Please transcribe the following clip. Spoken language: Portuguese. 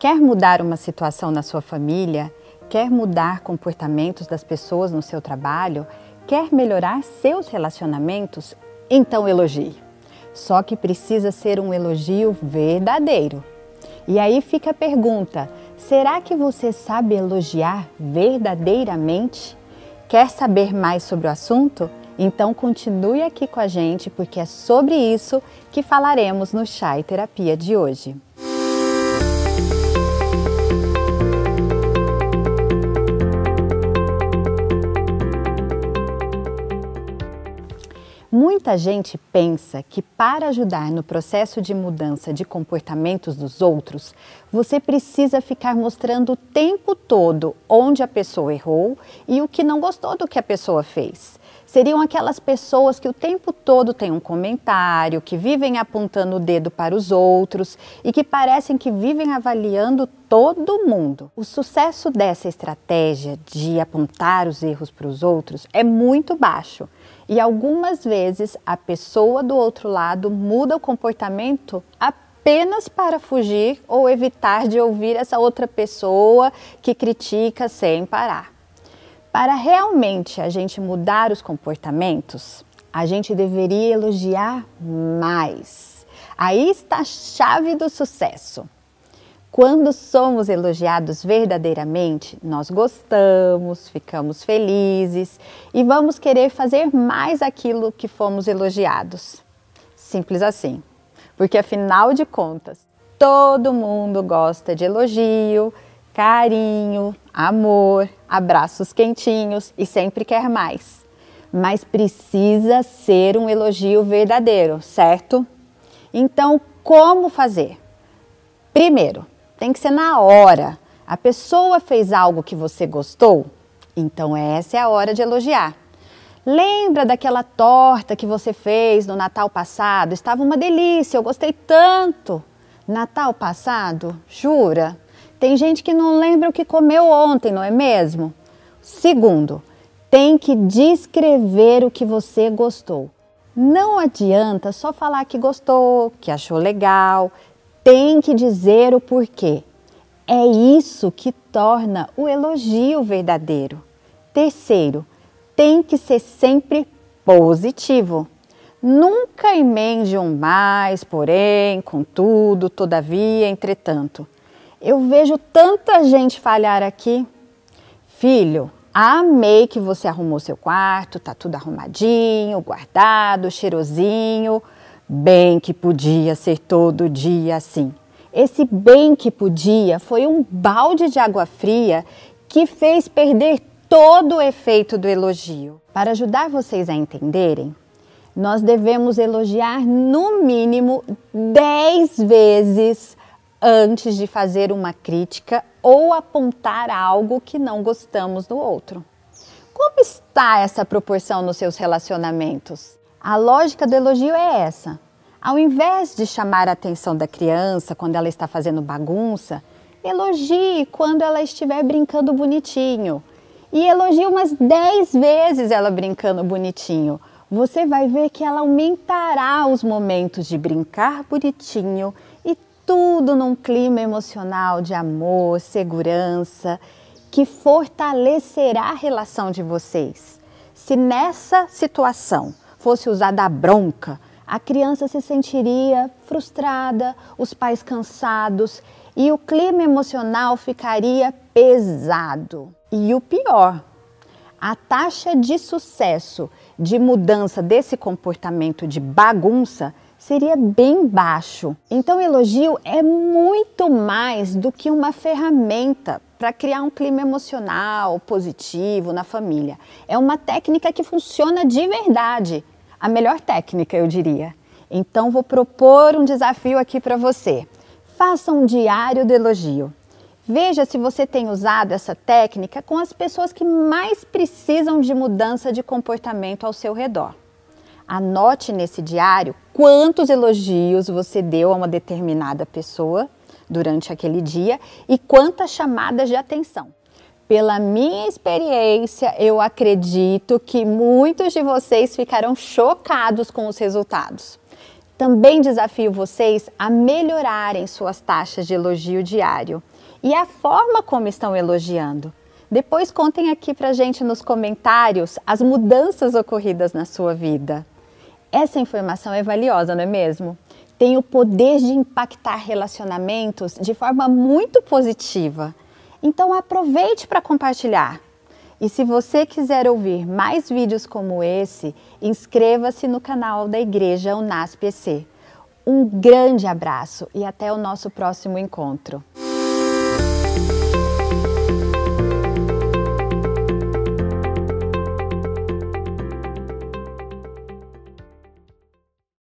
Quer mudar uma situação na sua família? Quer mudar comportamentos das pessoas no seu trabalho? Quer melhorar seus relacionamentos? Então elogie. Só que precisa ser um elogio verdadeiro. E aí fica a pergunta: será que você sabe elogiar verdadeiramente? Quer saber mais sobre o assunto? Então continue aqui com a gente porque é sobre isso que falaremos no Chai Terapia de hoje. Muita gente pensa que para ajudar no processo de mudança de comportamentos dos outros, você precisa ficar mostrando o tempo todo onde a pessoa errou e o que não gostou do que a pessoa fez seriam aquelas pessoas que o tempo todo têm um comentário, que vivem apontando o dedo para os outros e que parecem que vivem avaliando todo mundo. O sucesso dessa estratégia de apontar os erros para os outros é muito baixo. E algumas vezes a pessoa do outro lado muda o comportamento apenas para fugir ou evitar de ouvir essa outra pessoa que critica sem parar. Para realmente a gente mudar os comportamentos, a gente deveria elogiar mais. Aí está a chave do sucesso. Quando somos elogiados verdadeiramente, nós gostamos, ficamos felizes e vamos querer fazer mais aquilo que fomos elogiados. Simples assim. Porque afinal de contas, todo mundo gosta de elogio, carinho, amor, abraços quentinhos e sempre quer mais. Mas precisa ser um elogio verdadeiro, certo? Então, como fazer? Primeiro, tem que ser na hora. A pessoa fez algo que você gostou? Então, essa é a hora de elogiar. Lembra daquela torta que você fez no Natal passado? Estava uma delícia, eu gostei tanto. Natal passado? Jura? Tem gente que não lembra o que comeu ontem, não é mesmo? Segundo, tem que descrever o que você gostou. Não adianta só falar que gostou, que achou legal. Tem que dizer o porquê. É isso que torna o elogio verdadeiro. Terceiro, tem que ser sempre positivo. Nunca emende um mais, porém, contudo, todavia, entretanto. Eu vejo tanta gente falhar aqui. Filho, amei que você arrumou seu quarto, tá tudo arrumadinho, guardado, cheirosinho. Bem que podia ser todo dia assim. Esse bem que podia foi um balde de água fria que fez perder todo o efeito do elogio. Para ajudar vocês a entenderem, nós devemos elogiar no mínimo 10 vezes antes de fazer uma crítica ou apontar algo que não gostamos do outro. Como está essa proporção nos seus relacionamentos? A lógica do elogio é essa. Ao invés de chamar a atenção da criança quando ela está fazendo bagunça, elogie quando ela estiver brincando bonitinho. E elogie umas 10 vezes ela brincando bonitinho. Você vai ver que ela aumentará os momentos de brincar bonitinho tudo num clima emocional de amor, segurança, que fortalecerá a relação de vocês. Se nessa situação fosse usada a bronca, a criança se sentiria frustrada, os pais cansados e o clima emocional ficaria pesado. E o pior, a taxa de sucesso de mudança desse comportamento de bagunça seria bem baixo. Então, o elogio é muito mais do que uma ferramenta para criar um clima emocional positivo na família. É uma técnica que funciona de verdade. A melhor técnica, eu diria. Então, vou propor um desafio aqui para você. Faça um diário do elogio. Veja se você tem usado essa técnica com as pessoas que mais precisam de mudança de comportamento ao seu redor. Anote nesse diário quantos elogios você deu a uma determinada pessoa durante aquele dia e quantas chamadas de atenção. Pela minha experiência, eu acredito que muitos de vocês ficaram chocados com os resultados. Também desafio vocês a melhorarem suas taxas de elogio diário e a forma como estão elogiando. Depois contem aqui pra gente nos comentários as mudanças ocorridas na sua vida. Essa informação é valiosa, não é mesmo? Tem o poder de impactar relacionamentos de forma muito positiva. Então aproveite para compartilhar. E se você quiser ouvir mais vídeos como esse, inscreva-se no canal da Igreja Unaspec. Um grande abraço e até o nosso próximo encontro.